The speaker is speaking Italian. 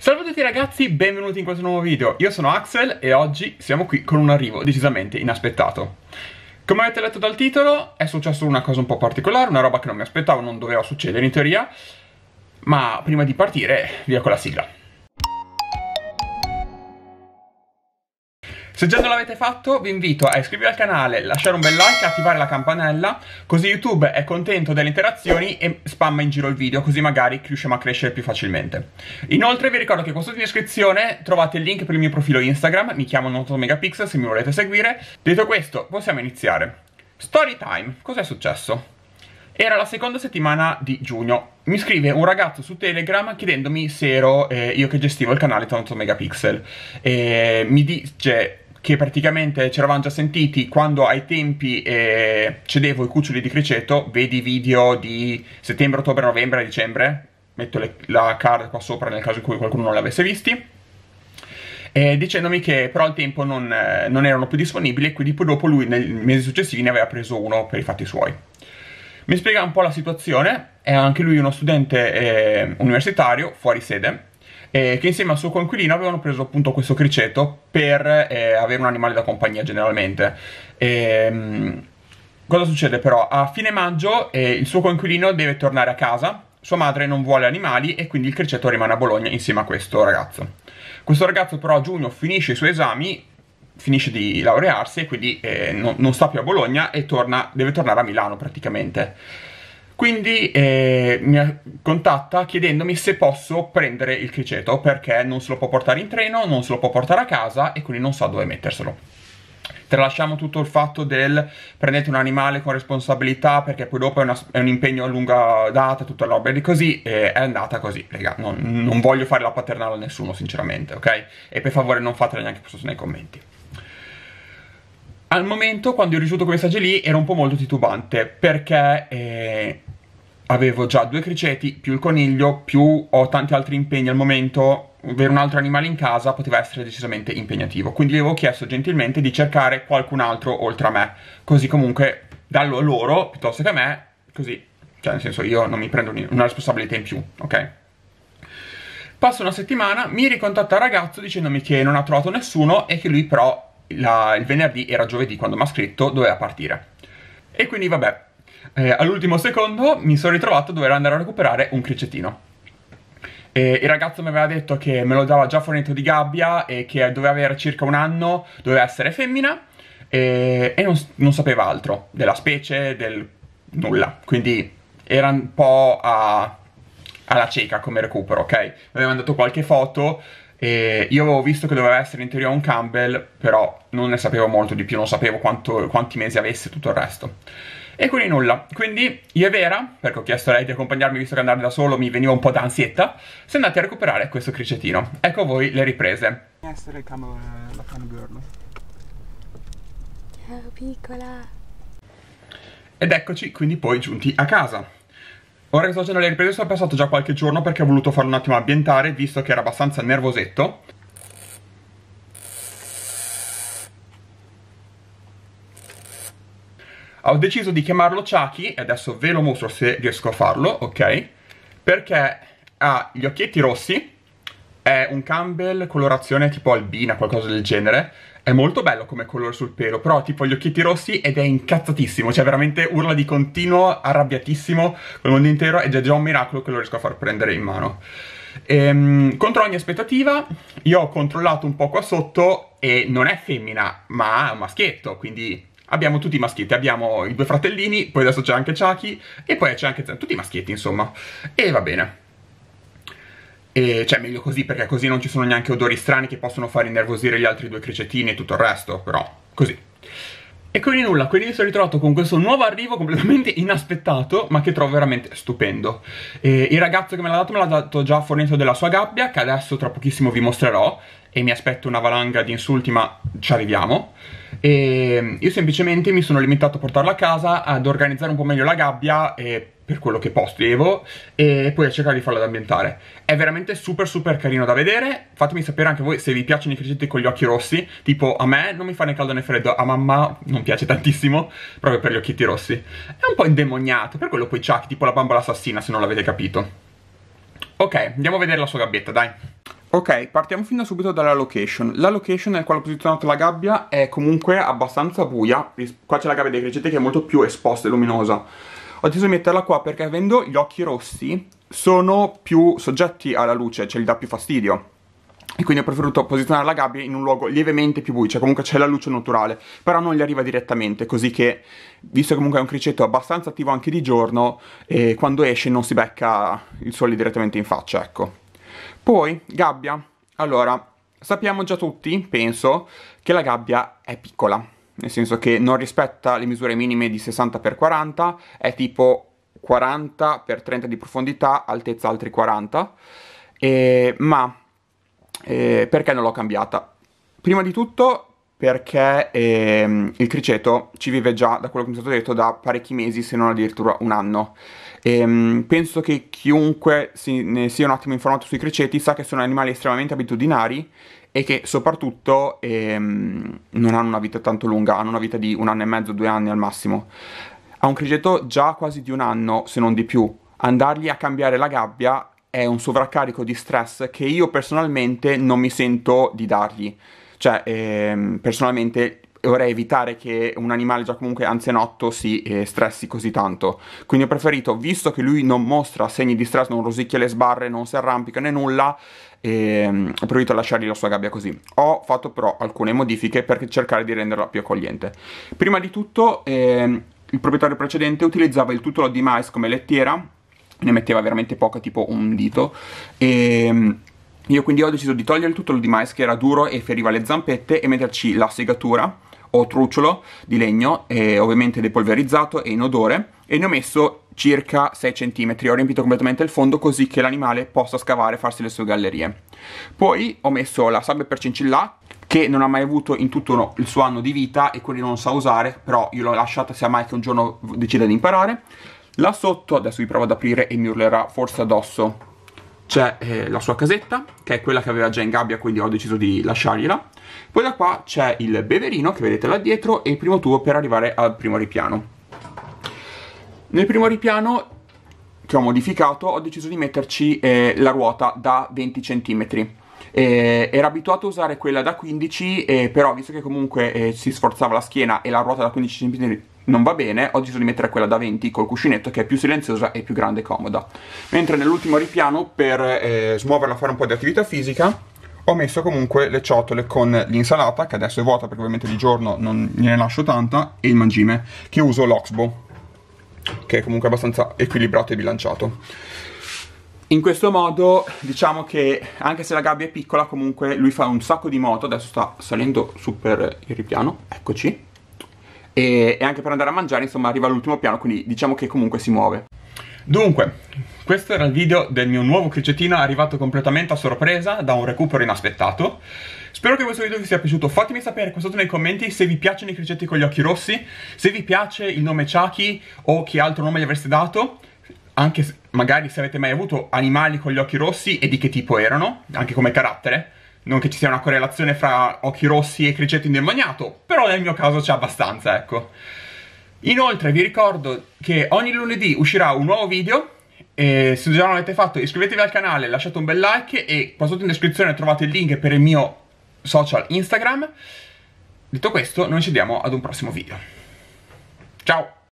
Salve a tutti ragazzi, benvenuti in questo nuovo video. Io sono Axel e oggi siamo qui con un arrivo decisamente inaspettato. Come avete letto dal titolo, è successo una cosa un po' particolare, una roba che non mi aspettavo, non doveva succedere in teoria. Ma prima di partire, via con la sigla. Se già non l'avete fatto vi invito a iscrivervi al canale, lasciare un bel like e attivare la campanella così YouTube è contento delle interazioni e spamma in giro il video così magari riusciamo a crescere più facilmente. Inoltre vi ricordo che qua sotto in descrizione trovate il link per il mio profilo Instagram, mi chiamo Noto se mi volete seguire. Detto questo possiamo iniziare. Story time, cos'è successo? Era la seconda settimana di giugno. Mi scrive un ragazzo su Telegram chiedendomi se ero eh, io che gestivo il canale Tonto Megapixel. E mi dice che praticamente ci eravamo già sentiti quando ai tempi eh, cedevo i cuccioli di criceto, vedi video di settembre, ottobre, novembre, dicembre, metto le, la card qua sopra nel caso in cui qualcuno non l'avesse visti, eh, dicendomi che però al tempo non, eh, non erano più disponibili e quindi poi dopo lui nei mesi successivi ne aveva preso uno per i fatti suoi. Mi spiega un po' la situazione, è anche lui uno studente eh, universitario fuori sede, eh, che insieme al suo coinquilino avevano preso appunto questo criceto per eh, avere un animale da compagnia generalmente. E, ehm, cosa succede però? A fine maggio eh, il suo coinquilino deve tornare a casa, sua madre non vuole animali e quindi il criceto rimane a Bologna insieme a questo ragazzo. Questo ragazzo però a giugno finisce i suoi esami, finisce di laurearsi e quindi eh, non, non sta più a Bologna e torna, deve tornare a Milano praticamente. Quindi eh, mi contatta chiedendomi se posso prendere il criceto perché non se lo può portare in treno, non se lo può portare a casa e quindi non so dove metterselo. Tralasciamo tutto il fatto del prendete un animale con responsabilità perché poi dopo è, una, è un impegno a lunga data, tutta la roba di così, è andata così, raga, non, non voglio fare la paternale a nessuno sinceramente, ok? E per favore non fatela neanche questo nei commenti. Al momento, quando ho ricevuto quei messaggi lì, ero un po' molto titubante perché eh, avevo già due criceti più il coniglio, più ho tanti altri impegni al momento. Avere un altro animale in casa poteva essere decisamente impegnativo. Quindi gli avevo chiesto gentilmente di cercare qualcun altro oltre a me, così comunque dallo loro piuttosto che a me, così, cioè nel senso io non mi prendo una responsabilità in più, ok? Passa una settimana, mi ricontatta il ragazzo dicendomi che non ha trovato nessuno e che lui però la, il venerdì era giovedì quando mi ha scritto doveva partire. E quindi vabbè, eh, all'ultimo secondo mi sono ritrovato a dover andare a recuperare un cricetino. E il ragazzo mi aveva detto che me lo dava già fornito di gabbia e che doveva avere circa un anno, doveva essere femmina e, e non, non, sapeva altro della specie, del nulla. Quindi era un po' a, alla cieca come recupero, ok? Mi aveva mandato qualche foto e io avevo visto che doveva essere in teoria un Campbell, però non ne sapevo molto di più, non sapevo quanto, quanti mesi avesse tutto il resto. E quindi nulla. Quindi io e Vera, perché ho chiesto a lei di accompagnarmi visto che andare da solo mi veniva un po' d'ansietta, siamo andati a recuperare questo cricetino. Ecco voi le riprese. Essere cam- eh, la cam girl. Ciao piccola. Ed eccoci quindi poi giunti a casa. Ora che sto facendo le riprese sono passato già qualche giorno perché ho voluto fare un attimo ambientare visto che era abbastanza nervosetto. Ho deciso di chiamarlo Chucky e adesso ve lo mostro se riesco a farlo, ok? Perché ha gli occhietti rossi è un Campbell colorazione tipo albina, qualcosa del genere. È molto bello come colore sul pelo, però ha tipo gli occhietti rossi ed è incazzatissimo, cioè veramente urla di continuo, arrabbiatissimo col mondo intero ed è già un miracolo che lo riesco a far prendere in mano. Ehm, contro ogni aspettativa, io ho controllato un po' qua sotto e non è femmina, ma è un maschietto, quindi abbiamo tutti i maschietti, abbiamo i due fratellini, poi adesso c'è anche Chucky e poi c'è anche tutti i maschietti, insomma. E va bene. E cioè meglio così perché così non ci sono neanche odori strani che possono far innervosire gli altri due cricetini e tutto il resto, però così. E quindi nulla, quindi mi sono ritrovato con questo nuovo arrivo completamente inaspettato, ma che trovo veramente stupendo. E il ragazzo che me l'ha dato me l'ha dato già fornito della sua gabbia, che adesso tra pochissimo vi mostrerò, e mi aspetto una valanga di insulti, ma ci arriviamo. E io semplicemente mi sono limitato a portarla a casa, ad organizzare un po' meglio la gabbia e per quello che potevo e poi a cercare di farlo ad ambientare. È veramente super super carino da vedere, fatemi sapere anche voi se vi piacciono i crescenti con gli occhi rossi, tipo a me non mi fa né caldo né freddo, a mamma non piace tantissimo, proprio per gli occhietti rossi. È un po' indemoniato, per quello poi Chuck, tipo la bambola assassina se non l'avete capito. Ok, andiamo a vedere la sua gabbietta, dai. Ok, partiamo fin da subito dalla location. La location nel quale ho posizionato la gabbia è comunque abbastanza buia, qua c'è la gabbia dei crescenti che è molto più esposta e luminosa ho deciso di metterla qua perché avendo gli occhi rossi sono più soggetti alla luce, ce cioè li dà più fastidio e quindi ho preferito posizionare la gabbia in un luogo lievemente più buio, cioè comunque c'è la luce naturale, però non gli arriva direttamente, così che, visto che comunque è un criceto abbastanza attivo anche di giorno, eh, quando esce non si becca il sole direttamente in faccia, ecco. Poi, gabbia. Allora, sappiamo già tutti, penso, che la gabbia è piccola nel senso che non rispetta le misure minime di 60x40, è tipo 40x30 di profondità, altezza altri 40, e, ma eh, perché non l'ho cambiata? Prima di tutto perché ehm, il criceto ci vive già, da quello che mi è stato detto, da parecchi mesi, se non addirittura un anno. Ehm, penso che chiunque si, ne sia un attimo informato sui criceti sa che sono animali estremamente abitudinari e che soprattutto ehm, non hanno una vita tanto lunga, hanno una vita di un anno e mezzo, due anni al massimo. A un criceto già quasi di un anno, se non di più, andargli a cambiare la gabbia è un sovraccarico di stress che io personalmente non mi sento di dargli. Cioè, ehm, personalmente vorrei evitare che un animale già comunque anzianotto si eh, stressi così tanto. Quindi ho preferito, visto che lui non mostra segni di stress, non rosicchia le sbarre, non si arrampica né nulla, ehm, ho preferito lasciargli la sua gabbia così. Ho fatto però alcune modifiche per cercare di renderla più accogliente. Prima di tutto, ehm, il proprietario precedente utilizzava il tutolo di mais come lettiera, ne metteva veramente poca, tipo un dito, e... Ehm, io quindi ho deciso di togliere il tutolo di mais che era duro e feriva le zampette e metterci la segatura o trucciolo di legno, eh, ovviamente depolverizzato e in odore, e ne ho messo circa 6 cm, ho riempito completamente il fondo così che l'animale possa scavare e farsi le sue gallerie. Poi ho messo la sabbia per cincillà, che non ha mai avuto in tutto il suo anno di vita e quindi non sa usare, però io l'ho lasciata sia mai che un giorno decida di imparare. Là sotto, adesso vi provo ad aprire e mi urlerà forse addosso c'è eh, la sua casetta, che è quella che aveva già in gabbia, quindi ho deciso di lasciargliela. Poi da qua c'è il beverino, che vedete là dietro, e il primo tubo per arrivare al primo ripiano. Nel primo ripiano, che ho modificato, ho deciso di metterci eh, la ruota da 20 cm. Eh, era abituato a usare quella da 15, eh, però visto che comunque eh, si sforzava la schiena e la ruota da 15 cm non va bene, ho deciso di mettere quella da 20 col cuscinetto che è più silenziosa e più grande e comoda. Mentre nell'ultimo ripiano, per eh, smuoverla a fare un po' di attività fisica, ho messo comunque le ciotole con l'insalata, che adesso è vuota perché ovviamente di giorno non ne lascio tanta, e il mangime, che uso l'Oxbow, che è comunque abbastanza equilibrato e bilanciato. In questo modo diciamo che anche se la gabbia è piccola comunque lui fa un sacco di moto, adesso sta salendo su per il ripiano, eccoci, e, e anche per andare a mangiare insomma arriva all'ultimo piano quindi diciamo che comunque si muove. Dunque, questo era il video del mio nuovo cricettino arrivato completamente a sorpresa da un recupero inaspettato. Spero che questo video vi sia piaciuto, fatemi sapere qua sotto nei commenti se vi piacciono i cricetti con gli occhi rossi, se vi piace il nome Chucky o che altro nome gli avreste dato, anche magari se avete mai avuto animali con gli occhi rossi e di che tipo erano, anche come carattere. Non che ci sia una correlazione fra occhi rossi e criceto indemoniato, però nel mio caso c'è abbastanza, ecco. Inoltre vi ricordo che ogni lunedì uscirà un nuovo video e se già non l'avete fatto iscrivetevi al canale, lasciate un bel like e qua sotto in descrizione trovate il link per il mio social Instagram. Detto questo, noi ci vediamo ad un prossimo video. Ciao!